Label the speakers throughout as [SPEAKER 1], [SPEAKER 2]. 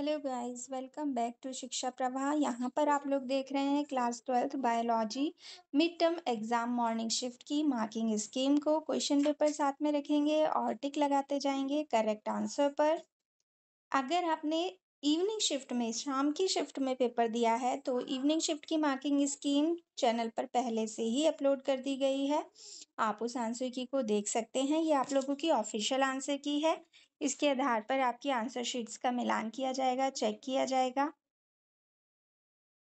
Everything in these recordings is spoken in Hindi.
[SPEAKER 1] hello guys welcome back to Shiksha Pravah यहाँ पर आप लोग देख रहे हैं class twelfth biology mid term exam morning shift की मार्किंग स्कीम को क्वेश्चन पेपर साथ में रखेंगे और टिक लगाते जाएंगे करेक्ट आंसर पर अगर आपने इवनिंग शिफ्ट में शाम की शिफ्ट में पेपर दिया है तो इवनिंग शिफ्ट की मार्किंग स्कीम चैनल पर पहले से ही अपलोड कर दी गई है आप उस आंसर की को देख सकते हैं ये आप लोगों की ऑफिशियल आंसर की है इसके आधार पर आपकी आंसर शीट्स का मिलान किया जाएगा चेक किया जाएगा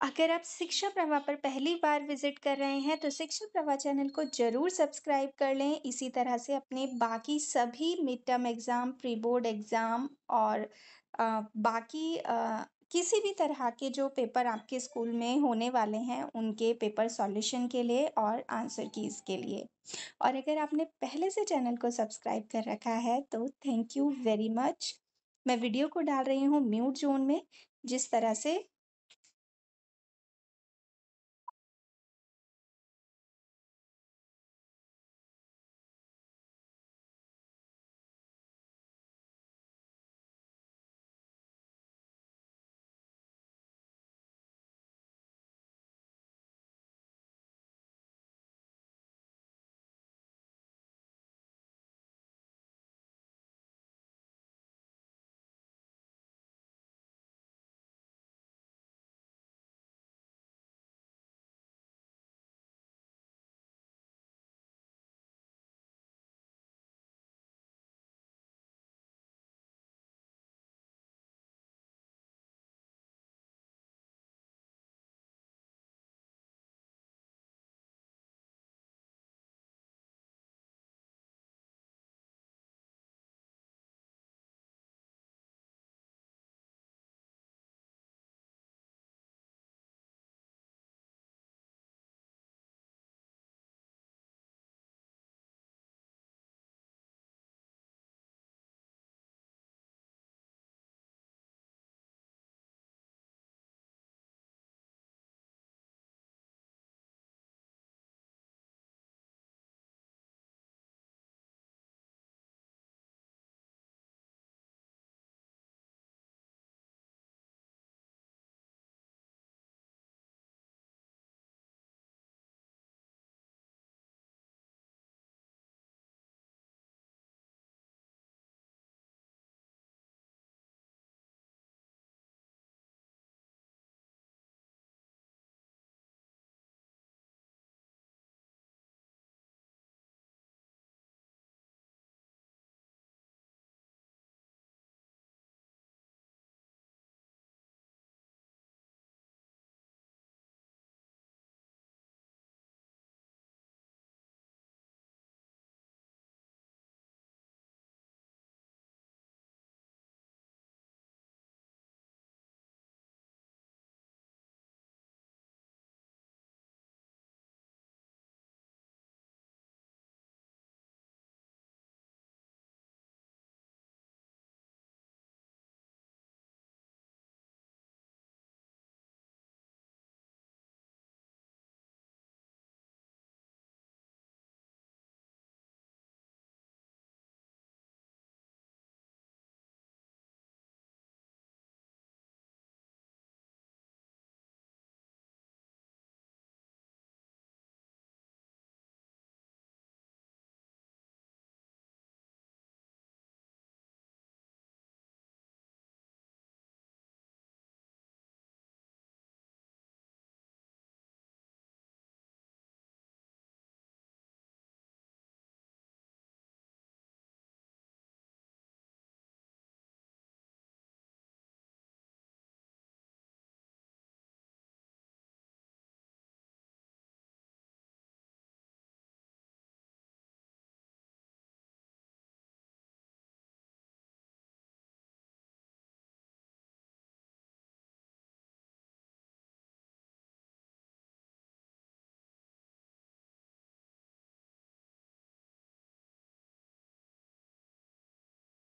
[SPEAKER 1] अगर आप शिक्षा प्रवाह पर पहली बार विजिट कर रहे हैं तो शिक्षा प्रवाह चैनल को ज़रूर सब्सक्राइब कर लें इसी तरह से अपने बाकी सभी mid term exam pre board exam और आ, बाकी आ, किसी भी तरह के जो पेपर आपके स्कूल में होने वाले हैं उनके पेपर सॉल्यूशन के लिए और आंसर कीज़ के लिए और अगर आपने पहले से चैनल को सब्सक्राइब कर रखा है तो थैंक यू वेरी मच मैं वीडियो को डाल रही हूँ म्यूट जोन में जिस तरह से